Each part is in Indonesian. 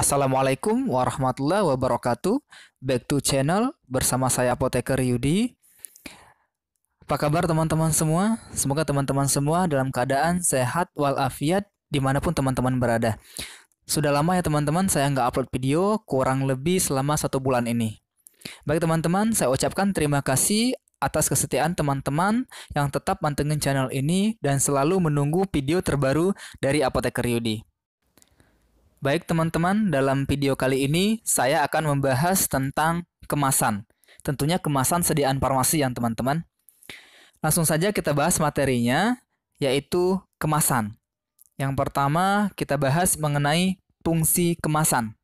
Assalamualaikum warahmatullahi wabarakatuh. Back to channel bersama saya apoteker Yudi. Apa kabar teman-teman semua? Semoga teman-teman semua dalam keadaan sehat walafiat dimanapun teman-teman berada. Sudah lama ya teman-teman saya nggak upload video kurang lebih selama satu bulan ini. Baik teman-teman, saya ucapkan terima kasih atas kesetiaan teman-teman yang tetap mantengin channel ini dan selalu menunggu video terbaru dari Apoteker Yudi. Baik teman-teman, dalam video kali ini saya akan membahas tentang kemasan. Tentunya kemasan sediaan farmasi yang teman-teman. Langsung saja kita bahas materinya, yaitu kemasan. Yang pertama kita bahas mengenai fungsi kemasan.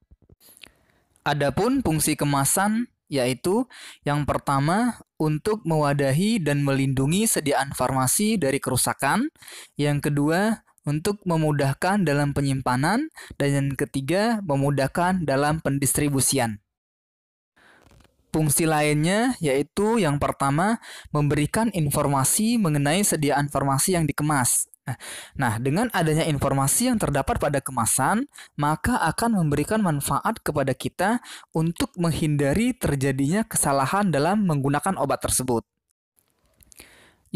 Adapun fungsi kemasan yaitu yang pertama untuk mewadahi dan melindungi sediaan farmasi dari kerusakan, yang kedua untuk memudahkan dalam penyimpanan dan yang ketiga memudahkan dalam pendistribusian. Fungsi lainnya yaitu yang pertama memberikan informasi mengenai sediaan farmasi yang dikemas. Nah, nah, dengan adanya informasi yang terdapat pada kemasan, maka akan memberikan manfaat kepada kita untuk menghindari terjadinya kesalahan dalam menggunakan obat tersebut.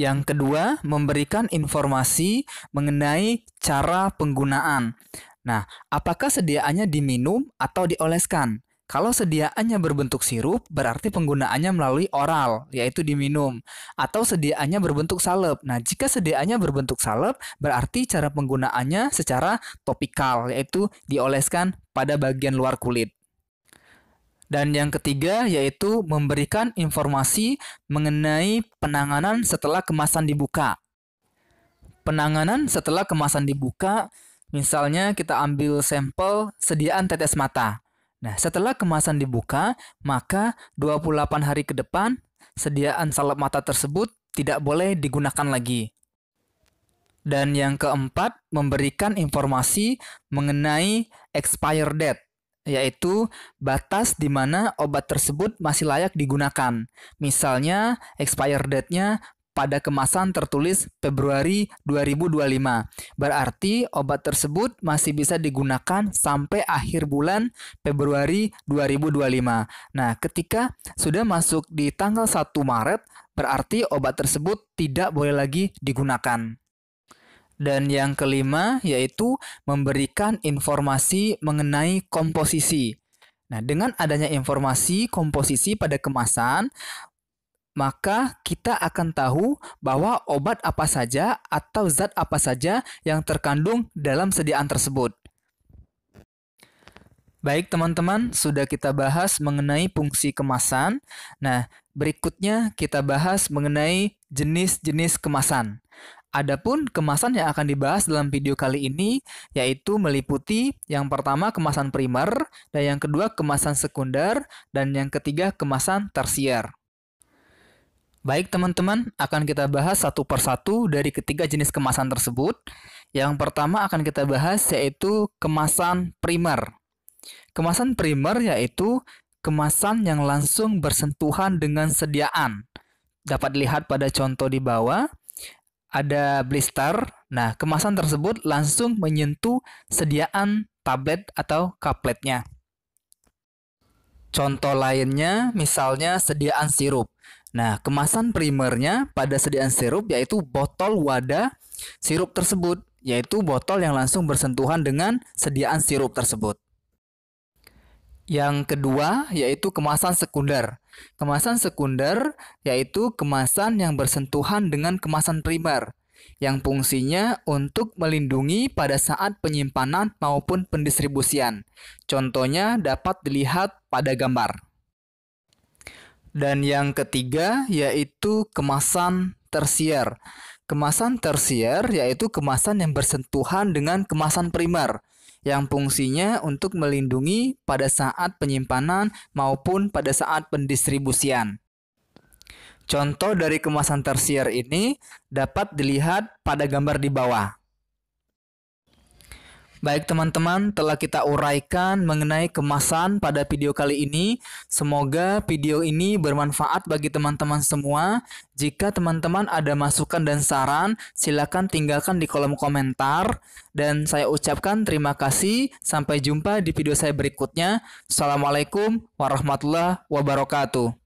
Yang kedua, memberikan informasi mengenai cara penggunaan. Nah, apakah sediaannya diminum atau dioleskan? Kalau sediaannya berbentuk sirup, berarti penggunaannya melalui oral, yaitu diminum, atau sediaannya berbentuk salep. Nah, jika sediaannya berbentuk salep, berarti cara penggunaannya secara topikal, yaitu dioleskan pada bagian luar kulit. Dan yang ketiga yaitu memberikan informasi mengenai penanganan setelah kemasan dibuka. Penanganan setelah kemasan dibuka, misalnya kita ambil sampel sediaan tetes mata. Nah, setelah kemasan dibuka, maka 28 hari ke depan sediaan salep mata tersebut tidak boleh digunakan lagi. Dan yang keempat, memberikan informasi mengenai expire date yaitu batas di mana obat tersebut masih layak digunakan. Misalnya, expire date-nya pada kemasan tertulis Februari 2025. Berarti obat tersebut masih bisa digunakan sampai akhir bulan Februari 2025. Nah, ketika sudah masuk di tanggal 1 Maret, berarti obat tersebut tidak boleh lagi digunakan. Dan yang kelima yaitu memberikan informasi mengenai komposisi. Nah, dengan adanya informasi komposisi pada kemasan, maka kita akan tahu bahwa obat apa saja atau zat apa saja yang terkandung dalam sediaan tersebut. Baik teman-teman, sudah kita bahas mengenai fungsi kemasan. Nah, berikutnya kita bahas mengenai jenis-jenis kemasan. Adapun kemasan yang akan dibahas dalam video kali ini yaitu meliputi yang pertama kemasan primer dan yang kedua kemasan sekunder dan yang ketiga kemasan tersier. Baik teman-teman, akan kita bahas satu persatu dari ketiga jenis kemasan tersebut. Yang pertama akan kita bahas yaitu kemasan primer. Kemasan primer yaitu kemasan yang langsung bersentuhan dengan sediaan. Dapat dilihat pada contoh di bawah ada blister. Nah, kemasan tersebut langsung menyentuh sediaan tablet atau kapletnya. Contoh lainnya misalnya sediaan sirup. Nah, kemasan primernya pada sediaan sirup yaitu botol wadah sirup tersebut, yaitu botol yang langsung bersentuhan dengan sediaan sirup tersebut. Yang kedua yaitu kemasan sekunder. Kemasan sekunder yaitu kemasan yang bersentuhan dengan kemasan primer yang fungsinya untuk melindungi pada saat penyimpanan maupun pendistribusian. Contohnya dapat dilihat pada gambar. Dan yang ketiga yaitu kemasan tersier. Kemasan tersier yaitu kemasan yang bersentuhan dengan kemasan primer yang fungsinya untuk melindungi pada saat penyimpanan maupun pada saat pendistribusian. Contoh dari kemasan tersier ini dapat dilihat pada gambar di bawah. Baik teman-teman, telah kita uraikan mengenai kemasan pada video kali ini. Semoga video ini bermanfaat bagi teman-teman semua. Jika teman-teman ada masukan dan saran, silakan tinggalkan di kolom komentar. Dan saya ucapkan terima kasih. Sampai jumpa di video saya berikutnya. Assalamualaikum warahmatullahi wabarakatuh.